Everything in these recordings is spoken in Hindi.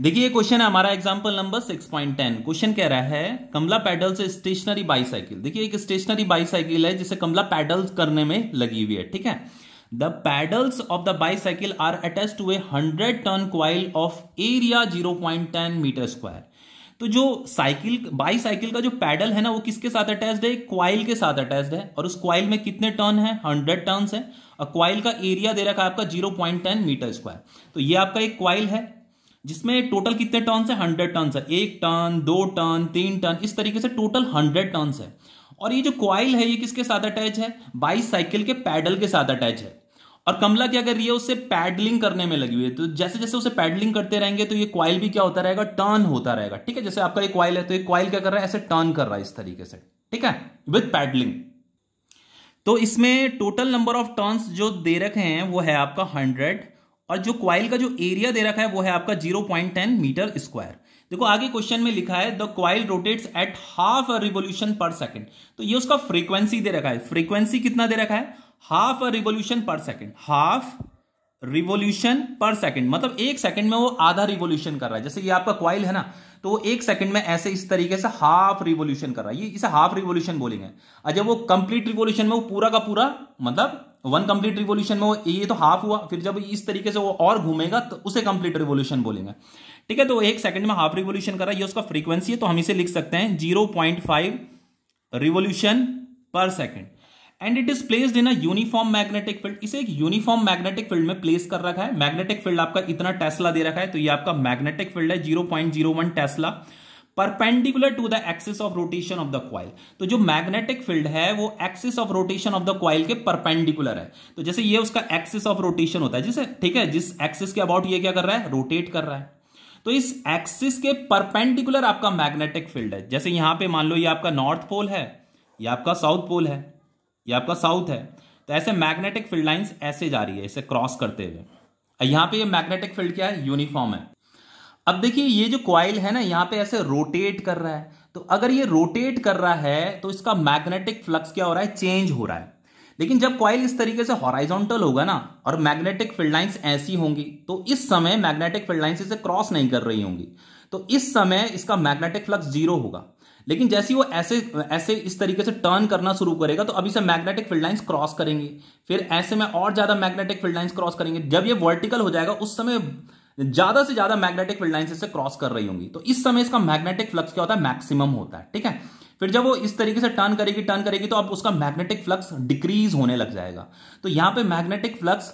देखिए क्वेश्चन है हमारा एग्जाम्पल नंबर 6.10 क्वेश्चन कह रहा है कमला पैडल से स्टेशनरी बाईसाइकिल देखिए एक स्टेशनरी बाईसाइकिल है जिसे कमला पैडल करने में लगी हुई है ठीक है the pedals of the bicycle are attach to a hundred turn coil of area ten metre square तो जो साइकिल बाईसाइकिल का जो पैडल है ना वो किसके साथ अटैच्ड है क्वाइल के साथ अटैच्ड है और उस क्वाइल में कितने टर्न है हंड्रेड टर्न है और क्वाइल का एरिया दे रखा है आपका zero point ten metre square तो ये आपका एक क्वाइल है जिसमें टोटल कितने टर्न्स है हंड्रेड टर्न्स है एक टर्न दो टर्न तीन टर्न इस तरीके से टोटल हंड्रेड टर्न्स है और ये जो क्वाइल है ये किसके साथ अटैच है बाईस साइकिल के पैडल के साथ अटैच है और कमला क्या कर रही है उससे पैडलिंग करने में लगी हुई है तो जैसे जैसे उसे पैडलिंग करते रहेंगे तो ये क्वाइल भी क्या होता रहेगा टर्न होता रहेगा ठीक है जैसे आपका ये क्वाइल है तो ये क्वाइल क्या कर रहा है ऐसे टर्न कर रहा है इस तरीके से ठीक है विथ पैडलिंग तो इसमें टोटल नंबर ऑफ टर्न्स जो दे रखे हैं वो है आपका हंड्रेड और जो क्वाइल का जो एरिया दे रखा है वो है आपका 0.10 मीटर स्क्वायर देखो आगे क्वेश्चन में लिखा है the coil rotates at half a revolution per second तो ये उसका फ्रीक्वेंसी दे रखा है फ्रीक्वेंसी कितना दे रखा है half a revolution per second half revolution per second मतलब एक सेकंड में वो आधा रिवोल्यूशन कर रहा है जैसे ये आपका क्वाइल है ना तो एक सेकंड में ऐसे इस तरीके से हाफ रिवोल्यूशन कर रहा है ये इसे हाफ रिवोल्यूशन बोलेंगे और जब वो कंप्लीट रिवोल्यूशन में वो पूरा का पूरा मतलब वन कंप्लीट रिवोल्यूशन में ये तो हाफ हुआ फिर जब इस तरीके से वो और घूमेगा तो उसे कंप्लीट रिवोल्यूशन बोलेंगे ठीक है तो एक सेकंड में हाफ रिवोल्यूशन कर रहा है ये उसका फ्रीक्वेंसी है तो हम इसे लिख सकते हैं zero point five revolution per second and it is placed in a uniform magnetic field इसे एक यूनिफॉर्म मैग्नेटिक फील्ड में प्लेस कर रखा है मैग्नेटिक फील्ड आपका इतना टेस्ला दे रखा है तो ये आपका मैग्नेटिक फील्ड है zero point zero one tesla perpendicular to the axis of rotation of the coil तो जो मैग्नेटिक फील्ड है वो axis of rotation of the coil के परपेंडिकुलर है तो जैसे ये उसका एक्सिस ऑफ रोटेशन होता है जिसे ठीक है जिस एक्सिस के अबाउट ये क्या कर रहा है रोटेट कर रहा है तो इस एक्सिस के परपेंडिकुलर आपका मैग्नेटिक फील्ड है जैसे यहां पे मान लो ये आपका नॉर्थ पोल है ये आपका साउथ पोल है ये आपका साउथ है तो ऐसे मैग्नेटिक फील्ड लाइंस ऐसे जा रही है इसे क्रॉस करते हुए यहां पे ये मैग्नेटिक फील्ड क्या है यूनिफॉर्म है अब देखिए ये जो क्वाइल है ना यहां पे ऐसे रोटेट कर रहा है तो अगर ये रोटेट कर रहा है तो इसका मैग्नेटिक फ्लक्स क्या हो रहा है चेंज हो रहा है लेकिन जब क्वाइल इस तरीके से हॉराइजोंटल होगा ना और मैग्नेटिक फील्ड लाइंस ऐसी होंगी तो इस समय मैग्नेटिक फील्ड लाइंस इसे क्रॉस नहीं कर रही होंगी तो इस समय इसका मैग्नेटिक फ्लक्स जीरो होगा लेकिन जैसे वो ऐसे ऐसे इस तरीके से टर्न करना शुरू करेगा तो अभी से मैग्नेटिक फील्ड लाइंस क्रॉस करेंगे फिर ऐसे में और ज्यादा मैग्नेटिक फील्ड लाइंस क्रॉस करेंगे जब ये वर्टिकल हो जाएगा उस समय ज्यादा से ज्यादा मैग्नेटिक फील्ड लाइन इससे क्रॉस कर रही होंगी तो इस समय इसका मैग्नेटिक फ्लक्स क्या होता है मैक्सिमम होता है ठीक है फिर जब वो इस तरीके से टर्न करेगी टर्न करेगी तो अब उसका मैग्नेटिक फ्लक्स डिक्रीज होने लग जाएगा तो यहां पे मैग्नेटिक फ्लक्स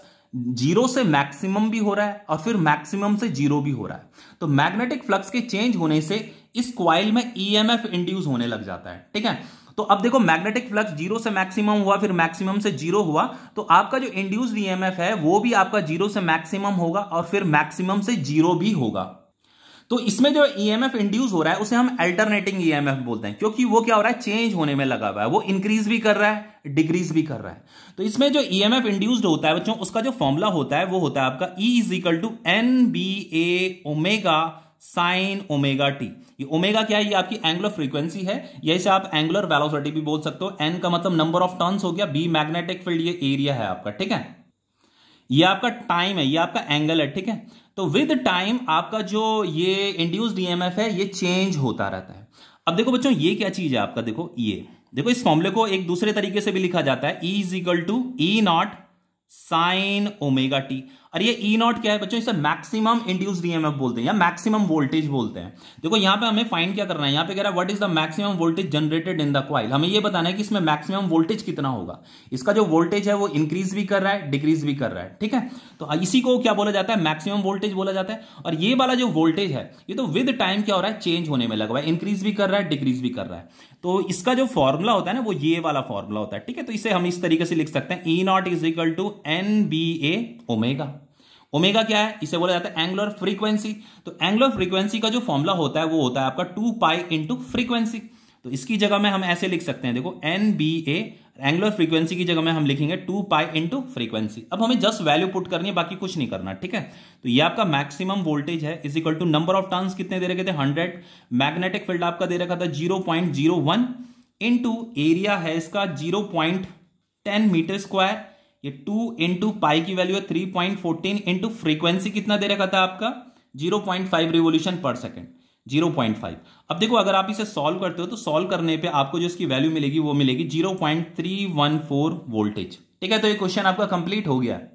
जीरो से मैक्सिमम भी हो रहा है और फिर मैक्सिमम से जीरो भी हो रहा है तो मैग्नेटिक फ्लक्स के चेंज होने से इस क्वाइल में ईएमएफ e इंड्यूस होने लग जाता है ठीक है तो अब देखो मैग्नेटिक फ्लक्स जीरो से मैक्सिमम हुआ फिर मैक्सिमम से जीरो हुआ तो आपका जो इंड्यूस्ड ईएमएफ e है वो भी आपका जीरो से मैक्सिमम होगा और फिर मैक्सिमम से जीरो भी होगा तो इसमें जो ईएमएफ e इंड्यूस हो रहा है उसे हम अल्टरनेटिंग ईएमएफ बोलते हैं क्योंकि वो क्या हो रहा है चेंज होने में लगा हुआ है वो इंक्रीज भी कर रहा है डिक्रीज भी कर रहा है तो इसमें जो ईएमएफ इंड्यूस्ड होता है बच्चों उसका जो फॉर्मूला होता है वो होता है आपका E is equal to N B A omega sine omega T ये ओमेगा क्या है ये आपकी एंगुलर फ्रीक्वेंसी है या इसे आप एंगुलर वेलोसिटी भी बोल सकते हो एन का मतलब नंबर ऑफ टर्न्स हो गया बी मैग्नेटिक फील्ड ये एरिया है आपका ठीक है ये आपका टाइम है ये आपका एंगल है ठीक है तो विद टाइम आपका जो ये इंड्यूस डीएमएफ है ये चेंज होता रहता है अब देखो बच्चों ये क्या चीज है आपका देखो ये देखो इस फॉर्मुले को एक दूसरे तरीके से भी लिखा जाता है E is equal to E nought sine omega T और ये ई e नॉट क्या है बच्चों इसे मैक्सिमम इंड्यूस ईएमएफ बोलते हैं या मैक्सिमम वोल्टेज बोलते हैं देखो यहाँ पे हमें फाइंड क्या करना है यहाँ पे कह रहा है what is the maximum voltage generated in the coil हमें ये बताना है कि इसमें मैक्सिमम वोल्टेज कितना होगा इसका जो वोल्टेज है वो इंक्रीज भी कर रहा है डिक्रीज भी कर रहा है ठीक है तो इसी को क्या बोला जाता है मैक्सिमम वोल्टेज बोला जाता है और ये वाला जो वोल्टेज है ये तो विद टाइम क्या हो रहा है चेंज होने में लगा हुआ है इंक्रीज भी कर रहा है डिक्रीज भी कर रहा है तो इसका जो फॉर्मूला होता है ना वो ये वाला फॉर्मूला होता है ठीक है तो इसे हम इस तरीके से लिख सकते हैं E nought is equal to N B A omega omega क्या है इसे बोला जाता है एंगुलर फ्रीक्वेंसी तो एंगुलर फ्रीक्वेंसी का जो फॉर्मूला होता है वो होता है आपका टू पाई इंटू फ्रीक्वेंसी तो इसकी जगह में हम ऐसे लिख सकते हैं देखो N B A angular frequency की जगह में हम लिखेंगे टू पाई इंटू फ्रीक्वेंसी अब हमें जस्ट वैल्यू पुट करनी है बाकी कुछ नहीं करना ठीक है तो ये आपका मैक्सिमम वोल्टेज है is equal to number of turns कितने दे रखे थे हंड्रेड मैग्नेटिक फील्ड आपका दे रखा था zero point zero one into area है इसका zero point ten metre square ये टू इंटू पाई की वैल्यू है three point fourteen into frequency कितना दे रखा था आपका zero point five revolution per second zero point five अब देखो अगर आप इसे सॉल्व करते हो तो सॉल्व करने पे आपको जो इसकी वैल्यू मिलेगी वो मिलेगी zero point three one four voltage ठीक है तो ये क्वेश्चन आपका कंप्लीट हो गया